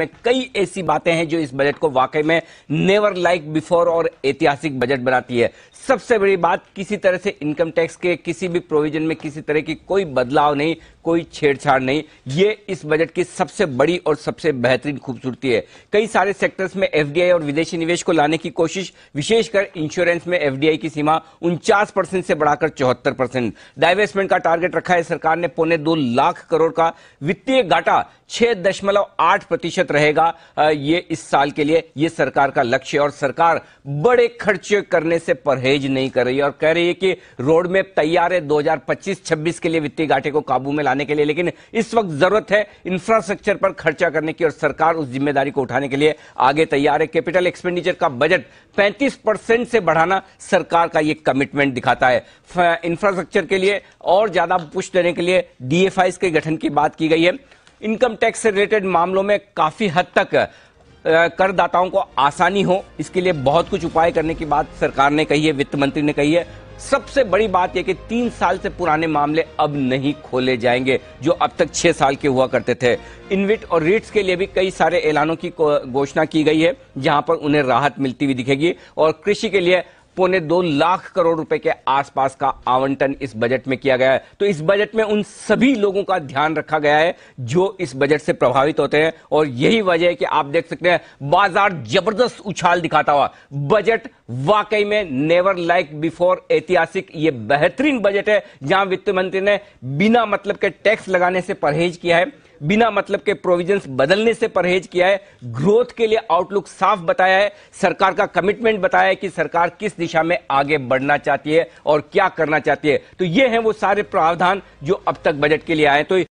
में कई ऐसी बातें हैं जो इस बजट को वाकई में नेवर लाइक बिफोर और ऐतिहासिक बजट बनाती है सबसे बड़ी बात किसी तरह से इनकम टैक्स के किसी भी प्रोविजन में किसी तरह की कोई बदलाव नहीं कोई छेड़छाड़ नहीं ये इस बजट की सबसे बड़ी और सबसे बेहतरीन खूबसूरती है कई सारे सेक्टर्स में एफडीआई और विदेशी निवेश को लाने की कोशिश विशेषकर इंश्योरेंस में एफडीआई की सीमा उनचास परसेंट से बढ़ाकर चौहत्तर परसेंट डाइवेस्टमेंट का टारगेट रखा है सरकार ने पौने दो लाख करोड़ का वित्तीय घाटा छह दशमलव आठ प्रतिशत रहेगा ये इस साल के लिए ये सरकार का लक्ष्य और सरकार बड़े खर्चे करने से परहेज नहीं कर रही और कह रही है कि रोडमेप तैयार है 2025-26 के लिए वित्तीय घाटे को काबू में लाने के लिए लेकिन इस वक्त जरूरत है इंफ्रास्ट्रक्चर पर खर्चा करने की और सरकार उस जिम्मेदारी को उठाने के लिए आगे तैयार है कैपिटल एक्सपेंडिचर का बजट 35 परसेंट से बढ़ाना सरकार का ये कमिटमेंट दिखाता है इंफ्रास्ट्रक्चर के लिए और ज्यादा पुष्ट देने के लिए डीएफआई के गठन की बात की गई है इनकम टैक्स से रिलेटेड मामलों में काफी हद तक करदाताओं को आसानी हो इसके लिए बहुत कुछ उपाय करने की बात सरकार ने कही है वित्त मंत्री ने कही है सबसे बड़ी बात यह कि तीन साल से पुराने मामले अब नहीं खोले जाएंगे जो अब तक छह साल के हुआ करते थे इनविट और रीट्स के लिए भी कई सारे ऐलानों की घोषणा की गई है जहां पर उन्हें राहत मिलती हुई दिखेगी और कृषि के लिए पौने दो लाख करोड़ रुपए के आसपास का आवंटन इस बजट में किया गया है तो इस बजट में उन सभी लोगों का ध्यान रखा गया है जो इस बजट से प्रभावित होते हैं और यही वजह है कि आप देख सकते हैं बाजार जबरदस्त उछाल दिखाता हुआ बजट वाकई में नेवर लाइक बिफोर ऐतिहासिक ये बेहतरीन बजट है जहां वित्त मंत्री ने बिना मतलब के टैक्स लगाने से परहेज किया है बिना मतलब के प्रोविजंस बदलने से परहेज किया है ग्रोथ के लिए आउटलुक साफ बताया है सरकार का कमिटमेंट बताया है कि सरकार किस दिशा में आगे बढ़ना चाहती है और क्या करना चाहती है तो ये हैं वो सारे प्रावधान जो अब तक बजट के लिए आए तो